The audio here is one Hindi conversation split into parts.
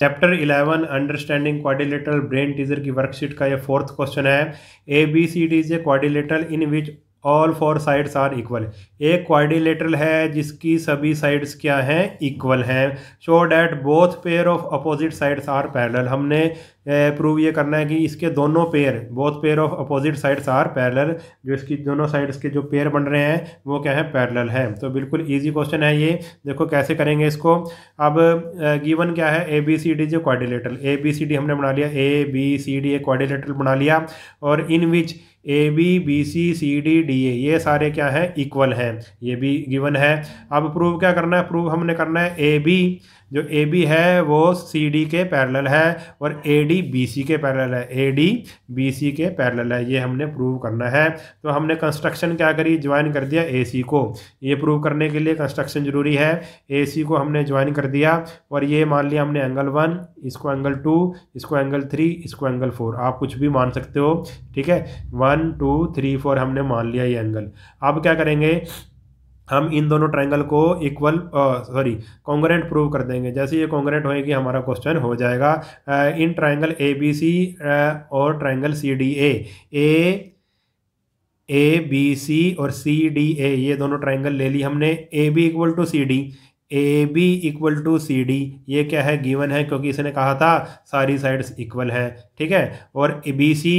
chapter 11 understanding quadrilateral brain teaser की वर्कशीट का ये फोर्थ क्वेश्चन है A B C D is a quadrilateral in which all four sides are equal एक क्वाडिलेटरल है जिसकी सभी साइड्स क्या हैं इक्वल हैं show that both pair of opposite sides are parallel हमने प्रूव ये करना है कि इसके दोनों pair both pair of opposite sides are parallel जो इसकी दोनों साइड्स के जो पेयर बन रहे हैं वो क्या है पैरेलल है तो बिल्कुल इजी क्वेश्चन है ये देखो कैसे करेंगे इसको अब गिवन क्या है ए बी सी डी जो quadrilateral A B C D हमने बना लिया A B C D a quadrilateral बना लिया और in which A B B C C D D A ये सारे क्या हैं इक्वल हैं ये भी गिवन है अब प्रूव क्या करना है प्रूव हमने करना है ए बी जो ए बी है वो सी डी के पैरेलल है और ए डी बी सी के पैरेलल है ए डी बी सी के पैरेलल है ये हमने प्रूव करना है तो हमने कंस्ट्रक्शन क्या करी ज्वाइन कर दिया ए सी को ये प्रूव करने के लिए कंस्ट्रक्शन ज़रूरी है ए सी को हमने ज्वाइन कर दिया और ये मान लिया हमने एंगल वन इसको एंगल टू इसको एंगल थ्री इसको एंगल फोर आप कुछ भी मान सकते हो ठीक है वन टू थ्री फोर हमने मान लिया ये एंगल अब क्या करेंगे हम इन दोनों ट्रायंगल को इक्वल सॉरी कॉन्ग्रेंट प्रूव कर देंगे जैसे ये कॉन्ग्रेंट होएगी हमारा क्वेश्चन हो जाएगा in triangle A B C और triangle C D A A A B C और सी डी ए ये दोनों ट्रायंगल ले ली हमने A B equal to C D A B equal to C D ये क्या है गिवन है क्योंकि इसने कहा था सारी साइड्स इक्वल हैं ठीक है और बी सी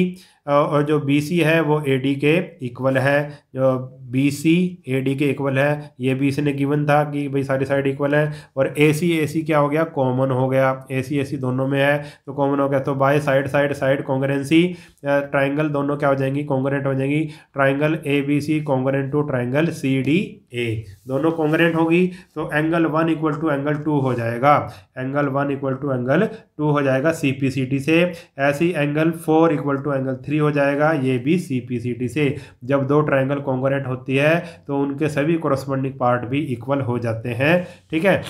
और जो बी सी है वो ए डी के इक्वल है जो बी सी ए डी के इक्वल है ये भी इसी ने गिवन था कि भाई सारी साइड इक्वल है और ए सी ए सी क्या हो गया कॉमन हो गया ए सी ए सी दोनों में है तो कॉमन हो गया तो by side side side congruency triangle दोनों क्या हो जाएंगी कॉन्ग्रेंट हो जाएंगी triangle A B C congruent to triangle C D A दोनों कॉन्ग्रेंट होगी तो angle one equal to angle two हो जाएगा angle one equal to angle two हो जाएगा सी पी सी टी से ऐसे ही angle four equal to angle three हो जाएगा ये भी सी पी सी टी से जब दो ट्राइंगल कॉन्ग्रेंट होते होती है तो उनके सभी कॉरस्पॉन्डिंग पार्ट भी इक्वल हो जाते हैं ठीक है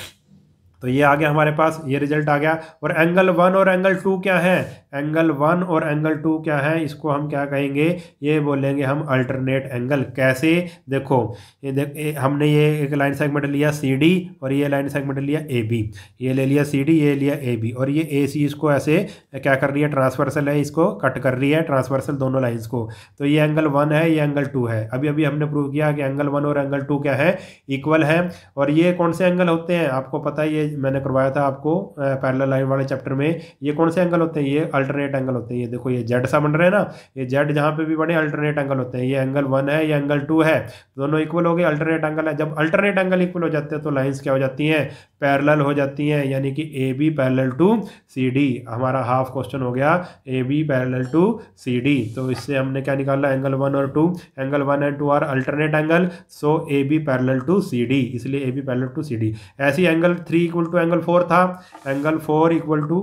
तो ये आ गया हमारे पास ये रिजल्ट आ गया और एंगल वन और एंगल टू क्या है एंगल वन और एंगल टू क्या है इसको हम क्या कहेंगे ये बोलेंगे हम अल्टरनेट एंगल कैसे देखो ये देख हमने ये एक लाइन सेगमेंट लिया सी डी और ये लाइन सेगमेंट लिया ए बी ये ले लिया सी डी ये लिया ए बी और ये ए सी इसको ऐसे क्या कर रही है ट्रांसवर्सल है इसको कट कर रही है ट्रांसवर्सल दोनों लाइन्स को तो ये एंगल वन है ये एंगल टू है अभी अभी हमने प्रूव किया कि एंगल वन और एंगल टू क्या है इक्वल है और ये कौन से एंगल होते हैं आपको पता है ये मैंने करवाया था आपको पैरेलल लाइन वाले चैप्टर में ये कौन से एंगल होते हैं ये अल्टरनेट एंगल होते हैं ये देखो ये जेड सा बन रहे हैं ना ये जेड जहाँ पे भी बने अल्टरनेट एंगल होते हैं ये एंगल वन है ये एंगल टू है दोनों इक्वल हो गए अल्टरनेट एंगल है जब अल्टरनेट एंगल इक्वल हो जाते हैं तो लाइन्स क्या हो जाती हैं पैरेलल हो जाती हैं यानी कि A B parallel to C D हमारा हाफ क्वेश्चन हो गया A B parallel to C D तो इससे हमने क्या निकाला एंगल वन और two angle one and two are alternate angle so A B parallel to C D इसलिए A B parallel to C D ऐसी angle three equal to angle four था angle four equal to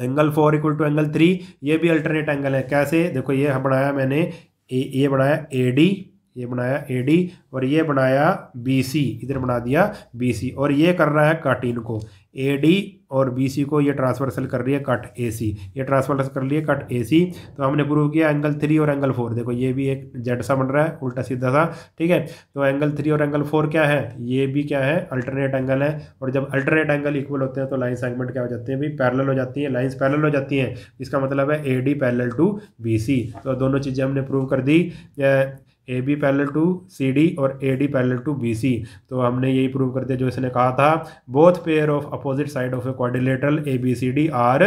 angle four equal to angle three ये भी अल्टरनेट एंगल है कैसे देखो ये बनाया मैंने ए ये बनाया ए डी ये बनाया ए डी और ये बनाया बी सी इधर बना दिया बी सी और ये कर रहा है इन को ए डी और बी सी को ये ट्रांसवर्सल कर रही है कट ए सी ये ट्रांसवर्सल कर लिया कट ए सी तो हमने प्रूव किया एंगल थ्री और एंगल फोर देखो ये भी एक जेड सा बन रहा है उल्टा सीधा सा ठीक है तो एंगल थ्री और एंगल फोर क्या है ये भी क्या है अल्टरनेट एंगल है और जब अल्टरनेट एंगल इक्वल होते हैं तो लाइन सेगमेंट क्या हो जाते हैं भी पैरल हो जाती हैं लाइन्स पैरल हो जाती हैं इसका मतलब है A D parallel to B C तो दोनों चीज़ें हमने प्रूव कर दी A B parallel to C D और A D parallel to B C तो हमने यही प्रूव करते जो इसने कहा था both pair of opposite side of a quadrilateral A B C D are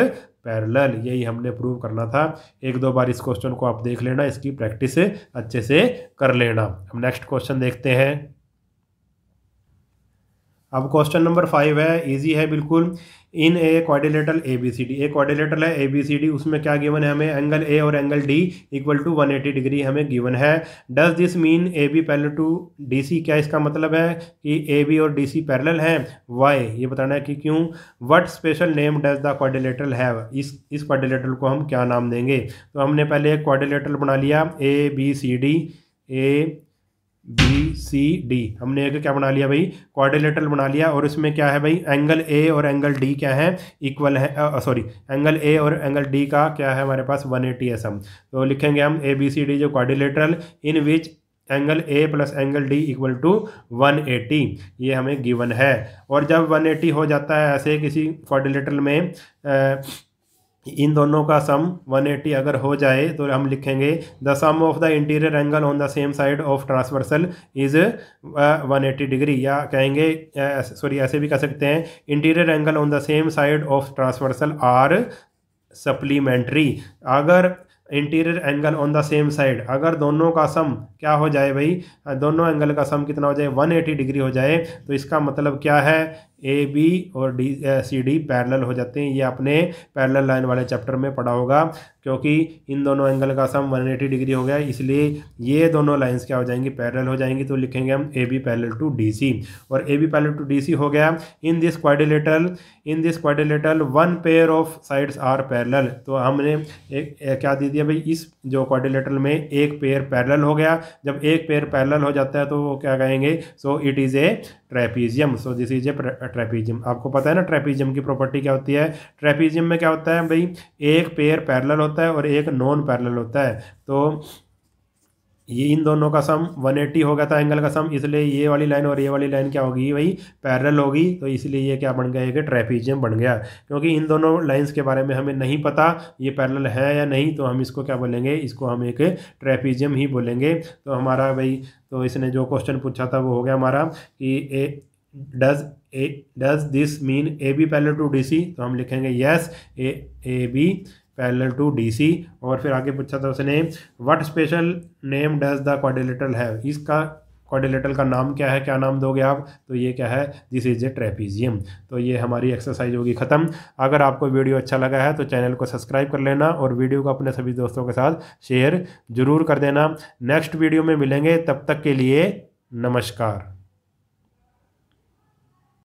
parallel यही हमने प्रूव करना था एक दो बार इस क्वेश्चन को आप देख लेना इसकी प्रैक्टिस अच्छे से कर लेना हम नेक्स्ट क्वेश्चन देखते हैं अब क्वेश्चन नंबर फाइव है इजी है बिल्कुल इन ए क्वारिलेटर ए बी सी डी ए क्वारिलेटर है ए बी सी डी उसमें क्या गिवन है हमें एंगल ए और angle D equal to 180 degree हमें गिवन है does this mean A B parallel to D C क्या इसका मतलब है कि ए बी और डी सी पैरल हैं वाई ये बताना है कि क्यों what special name does the quadrilateral have इस इस क्वारिलेटर को हम क्या नाम देंगे तो हमने पहले एक क्वारिलेटर बना लिया A B C D A B C D हमने एक क्या बना लिया भाई कॉर्डिलेटर बना लिया और इसमें क्या है भाई एंगल ए और एंगल डी क्या है इक्वल है सॉरी एंगल ए और एंगल डी का क्या है हमारे पास वन एटी एस एम तो लिखेंगे हम ए बी सी डी जो quadrilateral in which angle A plus angle D equal to 180 ये हमें गिवन है और जब 180 हो जाता है ऐसे किसी कॉर्डिलेटर में आ, इन दोनों का सम 180 अगर हो जाए तो हम लिखेंगे the sum of the interior angle on the same side of transversal is 180 degree या कहेंगे सॉरी uh, ऐसे भी कह सकते हैं interior angle on the same side of transversal are supplementary अगर interior angle on the same side अगर दोनों का सम क्या हो जाए भाई दोनों एंगल का सम कितना हो जाए 180 डिग्री हो जाए तो इसका मतलब क्या है ए बी और डी सी डी पैरल हो जाते हैं ये आपने पैरल लाइन वाले चैप्टर में पढ़ा होगा क्योंकि इन दोनों एंगल का सम 180 डिग्री हो गया इसलिए ये दोनों लाइंस क्या हो जाएंगी पैरल हो जाएंगी तो लिखेंगे हम A B parallel to D C और A B parallel to D C हो गया in this quadrilateral in this quadrilateral one pair of sides are parallel तो हमने एक क्या दे दिया भाई इस जो क्वाडिलेटल में एक पेयर पैरल हो गया जब एक पेयर पैरल हो जाता है तो क्या कहेंगे so it is a trapezium so this is a trapezium आपको पता है ना ट्रेपीजियम की प्रॉपर्टी क्या होती है ट्रेपीजियम में क्या होता है भाई एक पेयर पैरेलल होता है और एक नॉन पैरेलल होता है तो ये इन दोनों का सम 180 हो गया था एंगल का सम इसलिए ये वाली लाइन और ये वाली लाइन क्या होगी भाई पैरेलल होगी तो इसलिए ये क्या बन गया एक ट्रेपीजियम बन गया क्योंकि इन दोनों लाइंस के बारे में हमें नहीं पता ये पैरेलल है या नहीं तो हम इसको क्या बोलेंगे इसको हम एक ट्रेपीजियम ही बोलेंगे तो हमारा भाई तो इसने जो क्वेश्चन पूछा था वो हो गया हमारा कि does a does this mean A B parallel to D C तो हम लिखेंगे yes A A B parallel to D C और फिर आगे पूछा था उसने what special name does the quadrilateral have इसका क्वाड्रिलेटरल का नाम क्या है क्या नाम दोगे आप तो ये क्या है दिस इज़ ए ट्रेपीजियम तो ये हमारी एक्सरसाइज होगी ख़त्म अगर आपको वीडियो अच्छा लगा है तो चैनल को सब्सक्राइब कर लेना और वीडियो को अपने सभी दोस्तों के साथ शेयर ज़रूर कर देना नेक्स्ट वीडियो में मिलेंगे तब तक के लिए नमस्कार